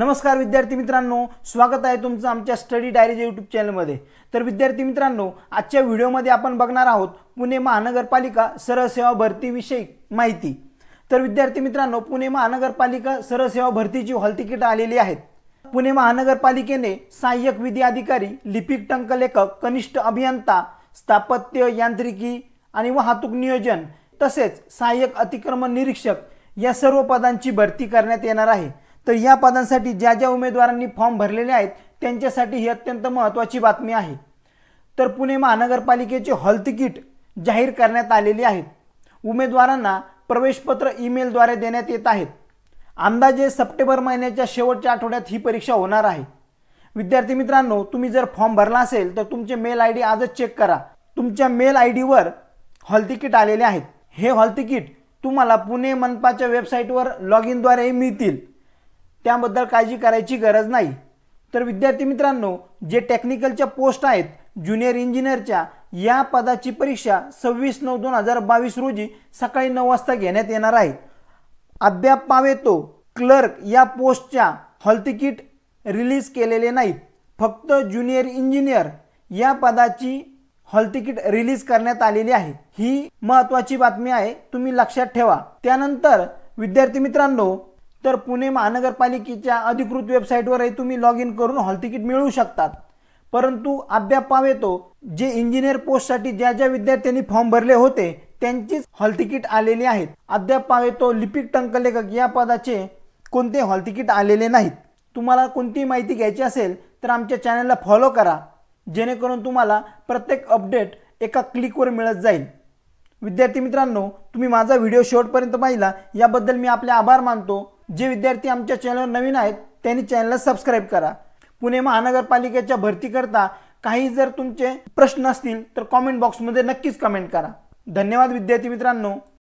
नमस्कार विद्यार्थी मित्रांनो स्वागत आहे तुमचं आमच्या स्टडी डायरीज यूट्यूब चॅनलमध्ये तर विद्यार्थी मित्रांनो आजच्या व्हिडिओमध्ये आपण बघणार आहोत पुणे महानगरपालिका सरसेवा भरतीविषयक माहिती तर विद्यार्थी मित्रांनो पुणे महानगरपालिका सरसेवा भरतीची हॉल तिकीट आलेली आहेत पुणे महानगरपालिकेने सहाय्यक विधी अधिकारी लिपिक टंकलेखक कनिष्ठ अभियंता स्थापत्य यांत्रिकी आणि वाहतूक नियोजन तसेच सहाय्यक अतिक्रमण निरीक्षक या सर्व पदांची भरती करण्यात येणार आहे तर या पदांसाठी ज्या ज्या उमेदवारांनी फॉर्म भरलेले आहेत त्यांच्यासाठी ही अत्यंत महत्त्वाची बातमी आहे तर पुणे महानगरपालिकेचे हॉल तिकीट जाहीर करण्यात आलेली आहेत उमेदवारांना प्रवेशपत्र ईमेलद्वारे देण्यात येत आहेत अंदाजे सप्टेंबर महिन्याच्या शेवटच्या आठवड्यात ही परीक्षा होणार आहे विद्यार्थी मित्रांनो तुम्ही जर फॉर्म भरला असेल तर तुमचे मेल आय डी आजच चेक करा तुमच्या मेल आय डीवर हॉल तिकीट आलेले आहेत हे हॉल तिकीट तुम्हाला पुणे मनपाच्या वेबसाईटवर लॉग इनद्वारेही मिळतील त्याबद्दल काळजी करायची गरज नाही तर विद्यार्थी मित्रांनो जे टेक्निकलच्या पोस्ट आहेत ज्युनियर इंजिनिअरच्या या पदाची परीक्षा सव्वीस नऊ दोन हजार बावीस रोजी सकाळी नऊ वाजता घेण्यात येणार आहे अद्याप पावेतो क्लर्क या पोस्टच्या हॉल तिकीट रिलीज केलेले नाहीत फक्त ज्युनियर इंजिनियर या पदाची हॉल तिकीट रिलीज करण्यात आलेली आहे ही महत्वाची बातमी आहे तुम्ही लक्षात ठेवा त्यानंतर विद्यार्थी मित्रांनो तर पुणे महानगरपालिकेच्या अधिकृत वेबसाईटवरही तुम्ही लॉग इन करून हॉल तिकीट मिळवू शकतात परंतु अद्याप पावेतो जे इंजिनियर पोस्टसाठी ज्या ज्या विद्यार्थ्यांनी फॉर्म भरले होते त्यांचीच हॉल तिकीट आलेली आहेत अद्याप पावेतो लिपिक टंकलेखक या पदाचे कोणते हॉल तिकीट आलेले नाहीत तुम्हाला कोणती माहिती घ्यायची असेल तर आमच्या चॅनलला फॉलो करा जेणेकरून तुम्हाला प्रत्येक अपडेट एका क्लिकवर मिळत जाईल विद्यार्थी मित्रांनो तुम्ही माझा व्हिडिओ शेवटपर्यंत पाहिला याबद्दल मी आपले आभार मानतो जे विद्यार्थी आमच्या चॅनलवर नवीन आहेत त्यांनी चॅनलला सबस्क्राईब करा पुणे महानगरपालिकेच्या भरतीकरता काही जर तुमचे प्रश्न असतील तर कॉमेंट बॉक्समध्ये नक्कीच कमेंट करा धन्यवाद विद्यार्थी मित्रांनो